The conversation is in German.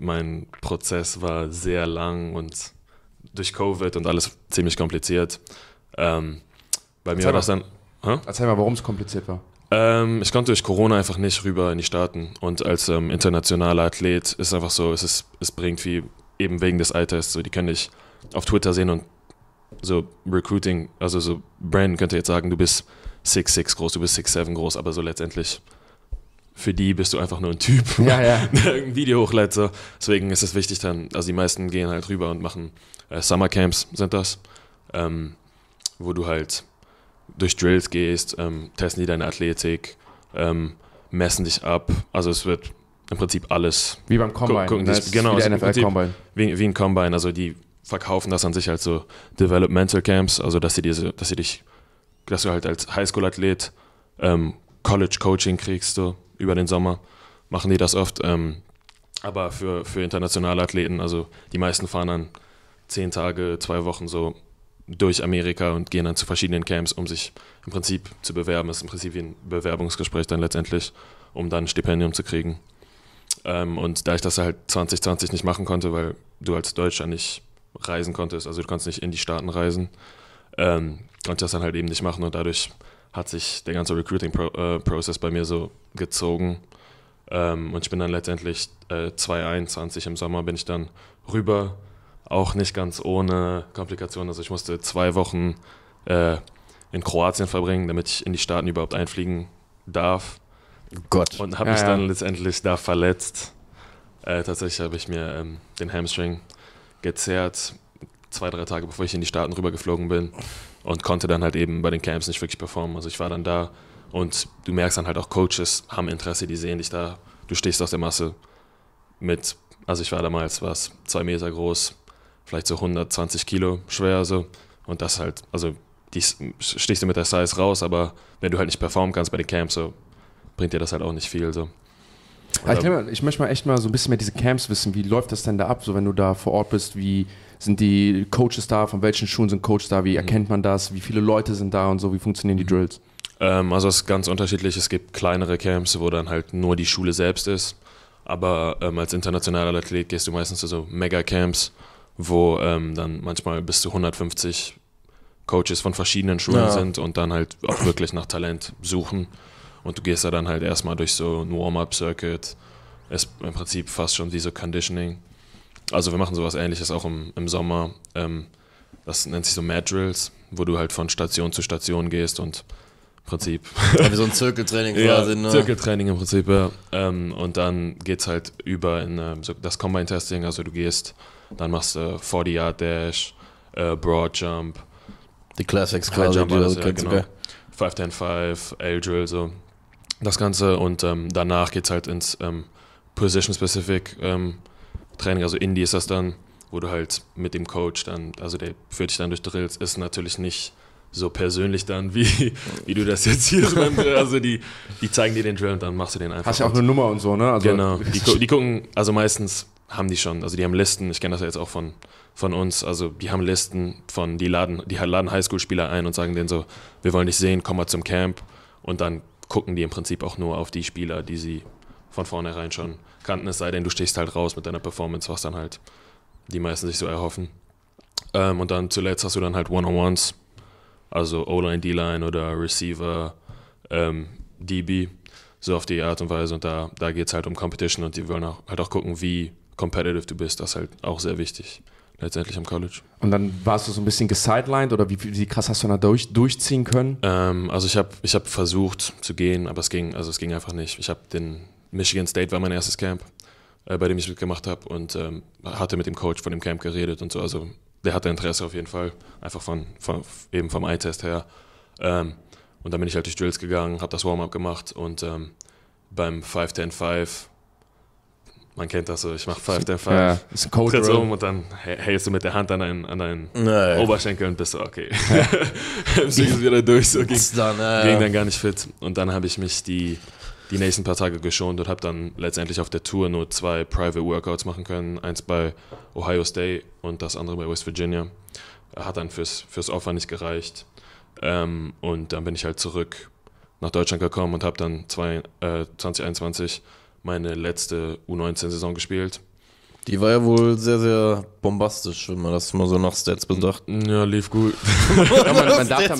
mein Prozess war sehr lang und durch Covid und alles ziemlich kompliziert. Ähm, bei mir Erzähl war das dann. Hä? Erzähl mal, warum es kompliziert war. Ähm, ich konnte durch Corona einfach nicht rüber in die Staaten und als ähm, internationaler Athlet ist einfach so, es, ist, es bringt wie eben wegen des Alters, so die können dich auf Twitter sehen und so Recruiting, also so Brandon könnte jetzt sagen, du bist 6'6 groß, du bist 6'7 groß, aber so letztendlich für die bist du einfach nur ein Typ, ja, ja. der ein Video hochlädt. So. Deswegen ist es wichtig dann, also die meisten gehen halt rüber und machen äh, Summercamps, sind das, ähm, wo du halt durch Drills gehst, ähm, testen die deine Athletik, ähm, messen dich ab. Also es wird im Prinzip alles. Wie beim Combine. Gucken, ne? Genau, wie, also Prinzip, Combine. Wie, wie ein Combine. Also die verkaufen das an sich als so Developmental Camps, also dass sie diese, dass sie dich, dass du halt als Highschool-Athlet ähm, College-Coaching kriegst, so, über den Sommer machen die das oft. Ähm, aber für, für internationale Athleten, also die meisten fahren dann zehn Tage, zwei Wochen so durch Amerika und gehen dann zu verschiedenen Camps, um sich im Prinzip zu bewerben. Das ist im Prinzip wie ein Bewerbungsgespräch dann letztendlich, um dann ein Stipendium zu kriegen. Ähm, und da ich das halt 2020 nicht machen konnte, weil du als Deutscher nicht reisen konntest, also du konntest nicht in die Staaten reisen, ähm, konnte ich das dann halt eben nicht machen und dadurch hat sich der ganze Recruiting-Prozess äh, bei mir so gezogen. Ähm, und ich bin dann letztendlich äh, 2021 im Sommer bin ich dann rüber, auch nicht ganz ohne Komplikationen. Also ich musste zwei Wochen äh, in Kroatien verbringen, damit ich in die Staaten überhaupt einfliegen darf. Gott. Und habe ja, mich dann ja. letztendlich da verletzt. Äh, tatsächlich habe ich mir ähm, den Hamstring gezerrt, zwei, drei Tage bevor ich in die Staaten rübergeflogen bin und konnte dann halt eben bei den Camps nicht wirklich performen. Also ich war dann da und du merkst dann halt auch, Coaches haben Interesse, die sehen dich da, du stehst aus der Masse mit, also ich war damals, was, zwei Meter groß, vielleicht so 120 Kilo schwer so und das halt, also die stehst du mit der Size raus, aber wenn du halt nicht performen kannst bei den Camps, so bringt dir das halt auch nicht viel so. ich, mal, ähm, ich möchte mal echt mal so ein bisschen mehr diese Camps wissen. Wie läuft das denn da ab, so wenn du da vor Ort bist? Wie, sind die Coaches da? Von welchen Schulen sind Coaches da? Wie mhm. erkennt man das? Wie viele Leute sind da und so? Wie funktionieren die mhm. Drills? Ähm, also es ist ganz unterschiedlich. Es gibt kleinere Camps, wo dann halt nur die Schule selbst ist. Aber ähm, als internationaler Athlet gehst du meistens zu so Mega-Camps, wo ähm, dann manchmal bis zu 150 Coaches von verschiedenen Schulen ja. sind und dann halt auch wirklich nach Talent suchen. Und du gehst da dann halt erstmal durch so ein Warm-up-Circuit. Ist im Prinzip fast schon wie so Conditioning. Also wir machen sowas ähnliches auch im, im Sommer. Ähm, das nennt sich so Mad Drills, wo du halt von Station zu Station gehst und im Prinzip. wie so ein Zirkeltraining quasi, ne? ja, Zirkeltraining im Prinzip, ja. Ähm, und dann geht's halt über in ähm, das Combine-Testing, also du gehst, dann machst du äh, 40 Yard Dash, äh, Broad Jump. Die Classics quasi, Jump, alles, ja, genau. 5-10-5, L-Drill, so das Ganze. Und ähm, danach geht's halt ins Position-Specific ähm, ähm Training, also Indie ist das dann, wo du halt mit dem Coach dann, also der führt dich dann durch Drills, ist natürlich nicht so persönlich dann, wie, wie du das jetzt hier so Also die, die zeigen dir den Drill und dann machst du den einfach. Hast ja auch eine Nummer und so, ne? Also genau. Die, gu die gucken, also meistens haben die schon, also die haben Listen, ich kenne das ja jetzt auch von, von uns, also die haben Listen von, die laden, die laden Highschool-Spieler ein und sagen denen so, wir wollen dich sehen, komm mal zum Camp und dann gucken die im Prinzip auch nur auf die Spieler, die sie von vornherein schon kannten, es sei denn, du stichst halt raus mit deiner Performance, was dann halt die meisten sich so erhoffen. Ähm, und dann zuletzt hast du dann halt One-on-Ones, also O-Line, D-Line oder Receiver, ähm, DB, so auf die Art und Weise. Und da, da geht es halt um Competition und die wollen auch, halt auch gucken, wie competitive du bist. Das ist halt auch sehr wichtig letztendlich am College. Und dann warst du so ein bisschen gesidelined oder wie, wie krass hast du da durch, durchziehen können? Ähm, also ich habe ich hab versucht zu gehen, aber es ging, also es ging einfach nicht. Ich habe den, Michigan State war mein erstes Camp, äh, bei dem ich mitgemacht habe und ähm, hatte mit dem Coach von dem Camp geredet und so. Also der hatte Interesse auf jeden Fall, einfach von, von eben vom Eye-Test her. Ähm, und dann bin ich halt durch Drills gegangen, habe das Warm-up gemacht und ähm, beim 5-10-5, man kennt das so, ich mache 5-10-5, ja, ist um und dann hältst du mit der Hand an deinen, an deinen nee. Oberschenkel und bist so, okay. Ja. Im wieder durch, so ging, dann, äh, ging dann gar nicht fit. Und dann habe ich mich die die nächsten paar Tage geschont und habe dann letztendlich auf der Tour nur zwei Private Workouts machen können. Eins bei Ohio State und das andere bei West Virginia. Hat dann fürs, fürs Offer nicht gereicht. Ähm, und dann bin ich halt zurück nach Deutschland gekommen und habe dann zwei, äh, 2021 meine letzte U19-Saison gespielt. Die war ja wohl sehr, sehr bombastisch, wenn man das mal so nach Stats bedacht. Ja, lief gut. ja, man, man, darf,